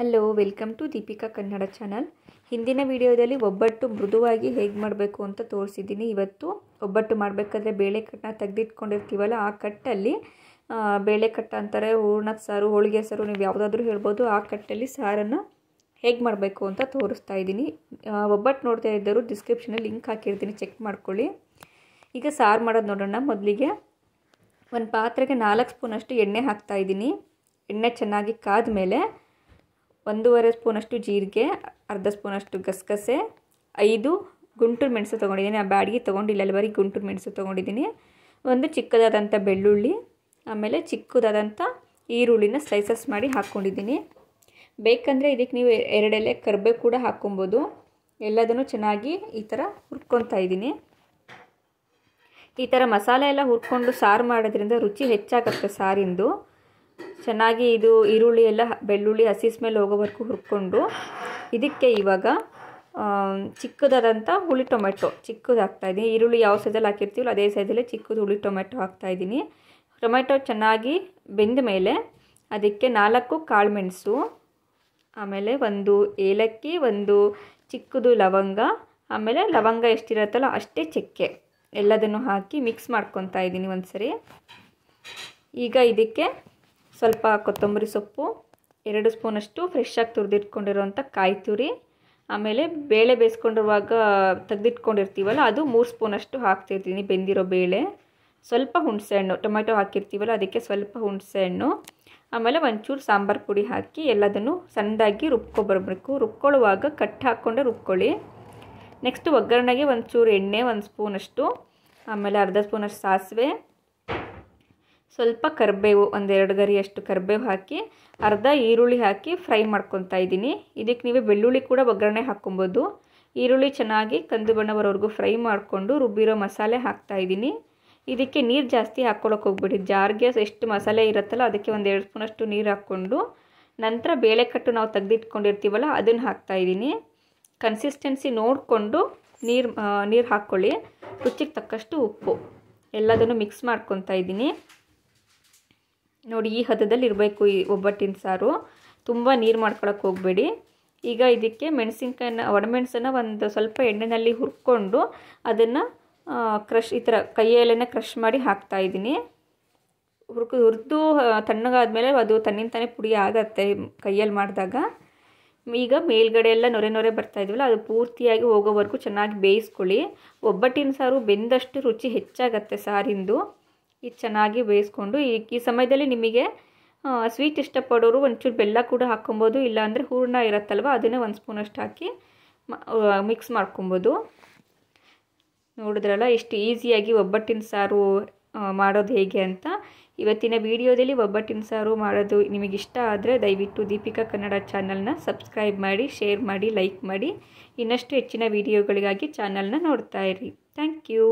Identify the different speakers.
Speaker 1: hello welcome to Deepika Kannada channel ಹಿಂದಿನ ವಿಡಿಯೋದಲ್ಲಿ ಒಬ್ಬಟ್ಟು ಮೃದುವಾಗಿ ಹೇಗೆ ಮಾಡಬೇಕು ಅಂತ ತೋರಿಸಿದ್ದೀನಿ ಇವತ್ತು ಒಬ್ಬಟ್ಟು ಮಾಡಬೇಕಾದ್ರೆ ಬೇಳೆಕಟ್ಟನ್ನ ತೆಗೆದಿಟ್ಕೊಂಡಿರ್ತೀವಲ್ಲ ಆ ಕಟ್ಟಲ್ಲಿ ಬೇಳೆ ಅಂತಾರೆ ಹೂರ್ಣದ ಸಾರು ಹೋಳಿಗೆ ಸಾರು ನೀವು ಯಾವುದಾದ್ರೂ ಹೇಳ್ಬೋದು ಆ ಕಟ್ಟಲ್ಲಿ ಸಾರನ್ನು ಹೇಗೆ ಮಾಡಬೇಕು ಅಂತ ತೋರಿಸ್ತಾ ಇದ್ದೀನಿ ಒಬ್ಬಟ್ಟು ನೋಡ್ತಾ ಇದ್ದರು ಡಿಸ್ಕ್ರಿಪ್ಷನಲ್ಲಿ ಲಿಂಕ್ ಹಾಕಿರ್ತೀನಿ ಚೆಕ್ ಮಾಡ್ಕೊಳ್ಳಿ ಈಗ ಸಾರು ಮಾಡೋದು ನೋಡೋಣ ಮೊದಲಿಗೆ ಒಂದು ಪಾತ್ರೆಗೆ ನಾಲ್ಕು ಸ್ಪೂನಷ್ಟು ಎಣ್ಣೆ ಹಾಕ್ತಾ ಇದ್ದೀನಿ ಎಣ್ಣೆ ಚೆನ್ನಾಗಿ ಕಾದ ಮೇಲೆ ಒಂದೂವರೆ ಸ್ಪೂನಷ್ಟು ಜೀರಿಗೆ ಅರ್ಧ ಸ್ಪೂನಷ್ಟು ಗಸಗಸೆ ಐದು ಗುಂಟೂರು ಮೆಣಸು ತೊಗೊಂಡಿದ್ದೀನಿ ಆ ಬ್ಯಾಡಿಗೆ ತೊಗೊಂಡಿಲ್ಲ ಬರೀ ಗುಂಟೂರು ಮೆಣಸು ತೊಗೊಂಡಿದ್ದೀನಿ ಒಂದು ಚಿಕ್ಕದಾದಂಥ ಬೆಳ್ಳುಳ್ಳಿ ಆಮೇಲೆ ಚಿಕ್ಕದಾದಂಥ ಈರುಳ್ಳಿನ ಸ್ಲೈಸಸ್ ಮಾಡಿ ಹಾಕ್ಕೊಂಡಿದ್ದೀನಿ ಬೇಕಂದರೆ ಇದಕ್ಕೆ ನೀವು ಎರಡೆಲೆ ಕರ್ಬೇವು ಕೂಡ ಹಾಕ್ಕೊಬೋದು ಎಲ್ಲದನ್ನು ಚೆನ್ನಾಗಿ ಈ ಥರ ಹುರ್ಕೊತಾ ಇದ್ದೀನಿ ಈ ಥರ ಮಸಾಲೆ ಎಲ್ಲ ಹುರ್ಕೊಂಡು ಸಾರು ಮಾಡೋದ್ರಿಂದ ರುಚಿ ಹೆಚ್ಚಾಗತ್ತೆ ಸಾರಿಂದು ಚೆನ್ನಾಗಿ ಇದು ಈರುಳ್ಳಿ ಎಲ್ಲ ಬೆಳ್ಳುಳ್ಳಿ ಹಸಿ ಸ್ಮೆಲ್ ಹೋಗೋವರೆಗೂ ಹುರ್ಕೊಂಡು ಇದಕ್ಕೆ ಇವಾಗ ಚಿಕ್ಕದಾದಂಥ ಹುಳಿ ಟೊಮೆಟೊ ಚಿಕ್ಕದು ಹಾಕ್ತಾಯಿದ್ದೀನಿ ಈರುಳ್ಳಿ ಯಾವ ಸೈಜಲ್ಲಿ ಹಾಕಿರ್ತೀವಲ್ಲ ಅದೇ ಸೈಜಲ್ಲಿ ಚಿಕ್ಕದು ಹುಳಿ ಟೊಮೆಟೊ ಹಾಕ್ತಾಯಿದ್ದೀನಿ ಟೊಮೆಟೊ ಚೆನ್ನಾಗಿ ಬೆಂದ ಮೇಲೆ ಅದಕ್ಕೆ ನಾಲ್ಕು ಕಾಳುಮೆಣಸು ಆಮೇಲೆ ಒಂದು ಏಲಕ್ಕಿ ಒಂದು ಚಿಕ್ಕದು ಲವಂಗ ಆಮೇಲೆ ಲವಂಗ ಎಷ್ಟಿರತ್ತಲ್ಲ ಅಷ್ಟೇ ಚಕ್ಕೆ ಎಲ್ಲದನ್ನು ಹಾಕಿ ಮಿಕ್ಸ್ ಮಾಡ್ಕೊತಾ ಇದ್ದೀನಿ ಒಂದು ಸರಿ ಈಗ ಇದಕ್ಕೆ ಸ್ವಲ್ಪ ಕೊತ್ತಂಬರಿ ಸೊಪ್ಪು ಎರಡು ಸ್ಪೂನಷ್ಟು ಫ್ರೆಶ್ಶಾಗಿ ತುರಿದಿಟ್ಕೊಂಡಿರೋವಂಥ ಕಾಯಿ ತುರಿ ಆಮೇಲೆ ಬೇಳೆ ಬೇಯಿಸ್ಕೊಂಡಿರುವಾಗ ತೆಗೆದಿಟ್ಕೊಂಡಿರ್ತೀವಲ್ಲ ಅದು ಮೂರು ಸ್ಪೂನಷ್ಟು ಹಾಕ್ತಿರ್ತೀನಿ ಬೆಂದಿರೋ ಬೇಳೆ ಸ್ವಲ್ಪ ಹಣ್ಣು ಟೊಮೆಟೊ ಹಾಕಿರ್ತೀವಲ್ಲ ಅದಕ್ಕೆ ಸ್ವಲ್ಪ ಹಣ್ಣು ಆಮೇಲೆ ಒಂಚೂರು ಸಾಂಬಾರು ಪುಡಿ ಹಾಕಿ ಎಲ್ಲದನ್ನು ಸಣ್ಣದಾಗಿ ರುಬ್ಕೊಬರ್ಬೇಕು ರುಬ್ಕೊಳ್ಳುವಾಗ ಕಟ್ ಹಾಕ್ಕೊಂಡೆ ರುಬ್ಕೊಳ್ಳಿ ನೆಕ್ಸ್ಟು ಒಗ್ಗರಣೆಗೆ ಒಂಚೂರು ಎಣ್ಣೆ ಒಂದು ಸ್ಪೂನಷ್ಟು ಆಮೇಲೆ ಅರ್ಧ ಸ್ಪೂನಷ್ಟು ಸಾಸಿವೆ ಸ್ವಲ್ಪ ಕರಿಬೇವು ಒಂದೆರಡು ಗರಿಯಷ್ಟು ಕರಿಬೇವು ಹಾಕಿ ಅರ್ಧ ಈರುಳ್ಳಿ ಹಾಕಿ ಫ್ರೈ ಮಾಡ್ಕೊತಾ ಇದ್ದೀನಿ ಇದಕ್ಕೆ ನೀವು ಬೆಳ್ಳುಳ್ಳಿ ಕೂಡ ಒಗ್ಗರಣೆ ಹಾಕ್ಕೊಬೋದು ಈರುಳ್ಳಿ ಚೆನ್ನಾಗಿ ಕಂದು ಬಣ್ಣ ಬರೋವರೆಗೂ ಫ್ರೈ ಮಾಡಿಕೊಂಡು ರುಬ್ಬಿರೋ ಮಸಾಲೆ ಹಾಕ್ತಾ ಇದ್ದೀನಿ ಇದಕ್ಕೆ ನೀರು ಜಾಸ್ತಿ ಹಾಕ್ಕೊಳಕ್ಕೆ ಹೋಗ್ಬಿಡಿ ಜಾರ್ಗೆ ಎಷ್ಟು ಮಸಾಲೆ ಇರುತ್ತಲ್ಲ ಅದಕ್ಕೆ ಒಂದು ಎರಡು ಸ್ಪೂನಷ್ಟು ನೀರು ಹಾಕ್ಕೊಂಡು ನಂತರ ಬೇಳೆಕಟ್ಟು ನಾವು ತೆಗೆದಿಟ್ಕೊಂಡಿರ್ತೀವಲ್ಲ ಅದನ್ನು ಹಾಕ್ತಾ ಇದ್ದೀನಿ ಕನ್ಸಿಸ್ಟೆನ್ಸಿ ನೋಡಿಕೊಂಡು ನೀರು ನೀರು ಹಾಕ್ಕೊಳ್ಳಿ ರುಚಿಗೆ ತಕ್ಕಷ್ಟು ಉಪ್ಪು ಎಲ್ಲದನ್ನು ಮಿಕ್ಸ್ ಮಾಡ್ಕೊತಾ ಇದ್ದೀನಿ ನೋಡಿ ಈ ಹದದಲ್ಲಿ ಇರಬೇಕು ಈ ಒಬ್ಬಟ್ಟಿನ ಸಾರು ತುಂಬ ನೀರು ಮಾಡ್ಕೊಳಕ್ಕೆ ಹೋಗಬೇಡಿ ಈಗ ಇದಕ್ಕೆ ಮೆಣಸಿನ್ಕಾಯಿನ ಒಣಮೆಣಸನ್ನು ಒಂದು ಸ್ವಲ್ಪ ಎಣ್ಣೆಯಲ್ಲಿ ಹುರ್ಕೊಂಡು ಅದನ್ನು ಕ್ರಷ್ ಈ ಥರ ಕೈಯಲ್ಲೇ ಕ್ರಶ್ ಮಾಡಿ ಹಾಕ್ತಾಯಿದ್ದೀನಿ ಹುರ್ಕು ಹುರಿದು ತಣ್ಣಗಾದ್ಮೇಲೆ ಅದು ತನ್ನಿಂದ ತಾನೇ ಪುಡಿ ಆಗತ್ತೆ ಕೈಯಲ್ಲಿ ಮಾಡಿದಾಗ ಈಗ ಮೇಲ್ಗಡೆ ಎಲ್ಲ ನೊರೆ ನೊರೆ ಬರ್ತಾ ಇದ್ದೀವಲ್ಲ ಅದು ಪೂರ್ತಿಯಾಗಿ ಹೋಗೋವರೆಗೂ ಚೆನ್ನಾಗಿ ಬೇಯಿಸ್ಕೊಳ್ಳಿ ಒಬ್ಬಟ್ಟಿನ ಸಾರು ಬೆಂದಷ್ಟು ರುಚಿ ಹೆಚ್ಚಾಗತ್ತೆ ಸಾರಿಂದು ಇದು ಚೆನ್ನಾಗಿ ಬೇಯಿಸ್ಕೊಂಡು ಈ ಈ ಸಮಯದಲ್ಲಿ ನಿಮಗೆ ಸ್ವೀಟ್ ಇಷ್ಟಪಡೋರು ಒಂಚೂರು ಬೆಲ್ಲ ಕೂಡ ಹಾಕ್ಕೊಬೋದು ಇಲ್ಲಾಂದರೆ ಹೂರಣ ಇರುತ್ತಲ್ವ ಅದನ್ನೇ ಒಂದು ಸ್ಪೂನಷ್ಟು ಹಾಕಿ ಮಿಕ್ಸ್ ಮಾಡ್ಕೊಬೋದು ನೋಡಿದ್ರಲ್ಲ ಎಷ್ಟು ಈಸಿಯಾಗಿ ಒಬ್ಬಟ್ಟಿನ ಸಾರು ಮಾಡೋದು ಹೇಗೆ ಅಂತ ಇವತ್ತಿನ ವಿಡಿಯೋದಲ್ಲಿ ಒಬ್ಬಟ್ಟಿನ ಸಾರು ಮಾಡೋದು ನಿಮಗಿಷ್ಟ ಆದರೆ ದಯವಿಟ್ಟು ದೀಪಿಕಾ ಕನ್ನಡ ಚಾನಲ್ನ ಸಬ್ಸ್ಕ್ರೈಬ್ ಮಾಡಿ ಶೇರ್ ಮಾಡಿ ಲೈಕ್ ಮಾಡಿ ಇನ್ನಷ್ಟು ಹೆಚ್ಚಿನ ವಿಡಿಯೋಗಳಿಗಾಗಿ ಚಾನಲ್ನ ನೋಡ್ತಾ ಇರಿ ಥ್ಯಾಂಕ್ ಯು